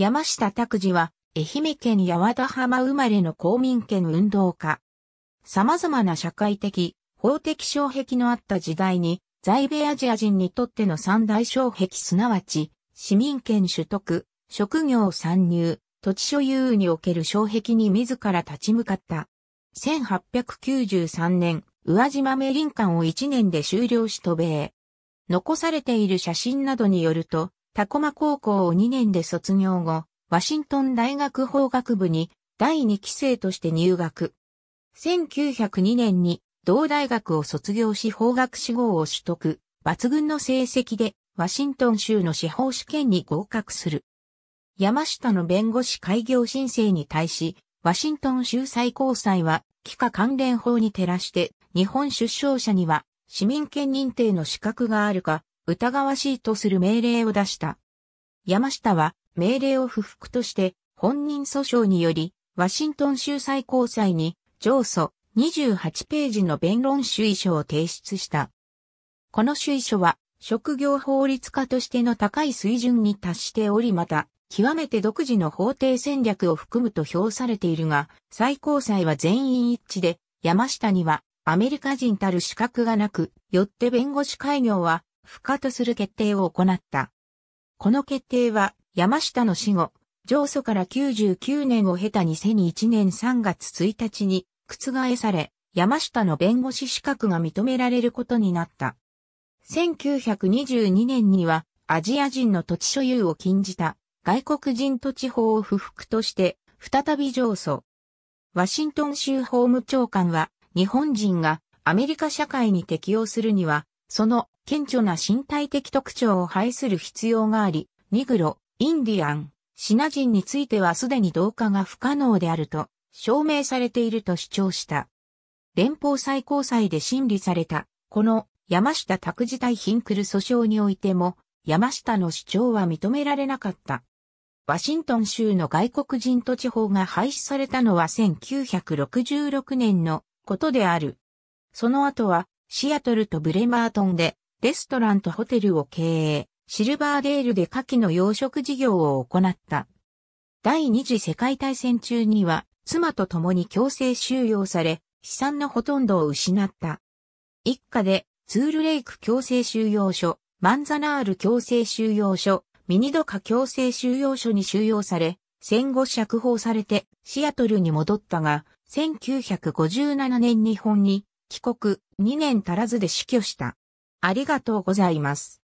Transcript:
山下拓司は、愛媛県八幡浜生まれの公民権運動家。様々な社会的、法的障壁のあった時代に、在米アジア人にとっての三大障壁すなわち、市民権取得、職業参入、土地所有における障壁に自ら立ち向かった。1893年、宇和島名林間を1年で終了し渡米。残されている写真などによると、タコマ高校を2年で卒業後、ワシントン大学法学部に第2期生として入学。1902年に同大学を卒業し法学士号を取得、抜群の成績でワシントン州の司法試験に合格する。山下の弁護士開業申請に対し、ワシントン州最高裁は、帰化関連法に照らして、日本出生者には市民権認定の資格があるか、疑わしいとする命令を出した。山下は命令を不服として本人訴訟によりワシントン州最高裁に上訴28ページの弁論主意書を提出した。この主意書は職業法律家としての高い水準に達しておりまた、極めて独自の法定戦略を含むと評されているが、最高裁は全員一致で、山下にはアメリカ人たる資格がなく、よって弁護士開業は不可とする決定を行った。この決定は山下の死後、上訴から99年を経た2001年3月1日に覆され、山下の弁護士資格が認められることになった。1922年にはアジア人の土地所有を禁じた外国人土地法を不服として再び上訴。ワシントン州法務長官は日本人がアメリカ社会に適用するにはその顕著な身体的特徴を排する必要があり、ニグロ、インディアン、シナ人についてはすでに同化が不可能であると証明されていると主張した。連邦最高裁で審理された、この山下拓自体ヒンクル訴訟においても、山下の主張は認められなかった。ワシントン州の外国人土地法が廃止されたのは1966年のことである。その後は、シアトルとブレマートンでレストランとホテルを経営、シルバーデールで夏季の養殖事業を行った。第二次世界大戦中には、妻と共に強制収容され、資産のほとんどを失った。一家で、ツールレイク強制収容所、マンザナール強制収容所、ミニドカ強制収容所に収容され、戦後釈放されてシアトルに戻ったが、1957年日本に帰国2年足らずで死去した。ありがとうございます。